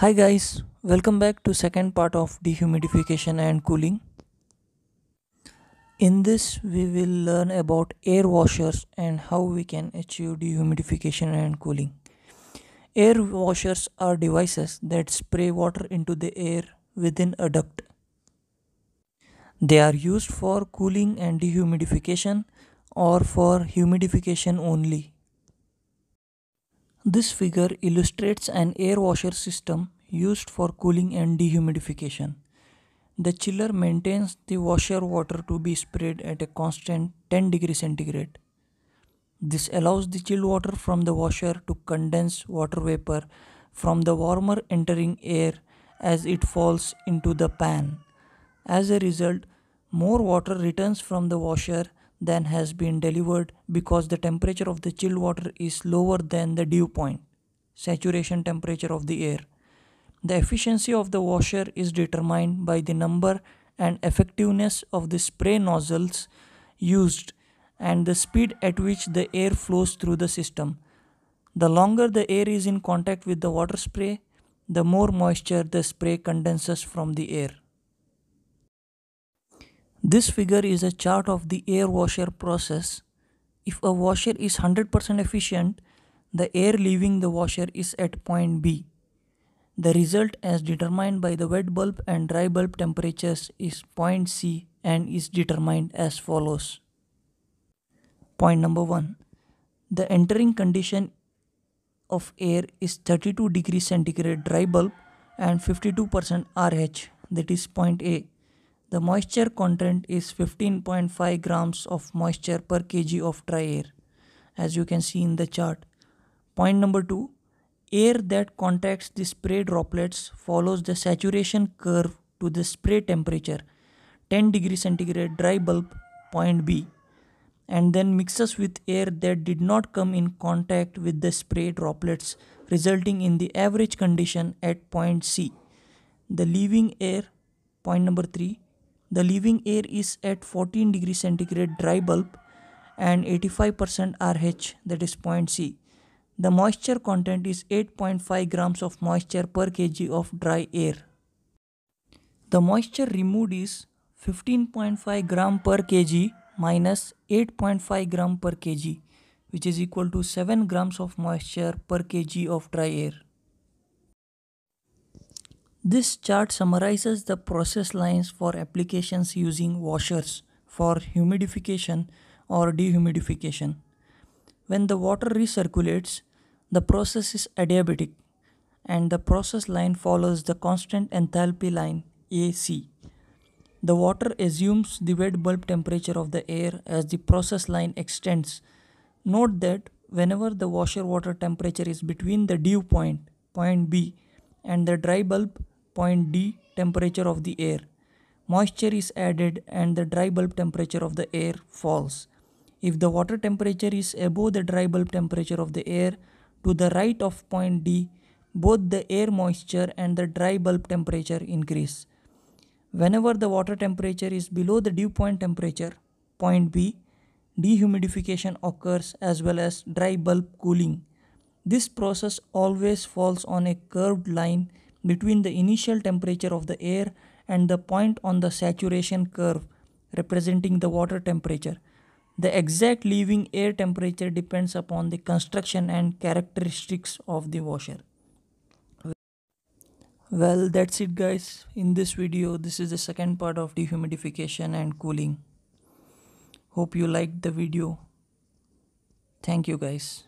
hi guys welcome back to second part of dehumidification and cooling in this we will learn about air washers and how we can achieve dehumidification and cooling air washers are devices that spray water into the air within a duct they are used for cooling and dehumidification or for humidification only this figure illustrates an air washer system used for cooling and dehumidification. The chiller maintains the washer water to be sprayed at a constant 10 degree centigrade. This allows the chilled water from the washer to condense water vapor from the warmer entering air as it falls into the pan. As a result, more water returns from the washer than has been delivered because the temperature of the chilled water is lower than the dew point, saturation temperature of the air. The efficiency of the washer is determined by the number and effectiveness of the spray nozzles used and the speed at which the air flows through the system. The longer the air is in contact with the water spray, the more moisture the spray condenses from the air. This figure is a chart of the air washer process. If a washer is 100% efficient, the air leaving the washer is at point B. The result as determined by the wet bulb and dry bulb temperatures is point C and is determined as follows. Point number 1. The entering condition of air is 32 degree centigrade dry bulb and 52% RH that is point A. The moisture content is 15.5 grams of moisture per kg of dry air as you can see in the chart. Point number 2 Air that contacts the spray droplets follows the saturation curve to the spray temperature 10 degree centigrade dry bulb point B and then mixes with air that did not come in contact with the spray droplets resulting in the average condition at point C. The leaving air point number 3 the leaving air is at 14 degree centigrade dry bulb and 85% RH that is point C the moisture content is 8.5 grams of moisture per kg of dry air. The moisture removed is 15.5 gram per kg minus 8.5 gram per kg which is equal to 7 grams of moisture per kg of dry air. This chart summarizes the process lines for applications using washers for humidification or dehumidification. When the water recirculates, the process is adiabatic and the process line follows the constant enthalpy line AC. The water assumes the wet bulb temperature of the air as the process line extends. Note that whenever the washer water temperature is between the dew point, point B, and the dry bulb, point D, temperature of the air, moisture is added and the dry bulb temperature of the air falls. If the water temperature is above the dry bulb temperature of the air to the right of point D, both the air moisture and the dry bulb temperature increase. Whenever the water temperature is below the dew point temperature, point B, dehumidification occurs as well as dry bulb cooling. This process always falls on a curved line between the initial temperature of the air and the point on the saturation curve representing the water temperature. The exact leaving air temperature depends upon the construction and characteristics of the washer. Well, that's it guys. In this video, this is the second part of dehumidification and cooling. Hope you liked the video. Thank you guys.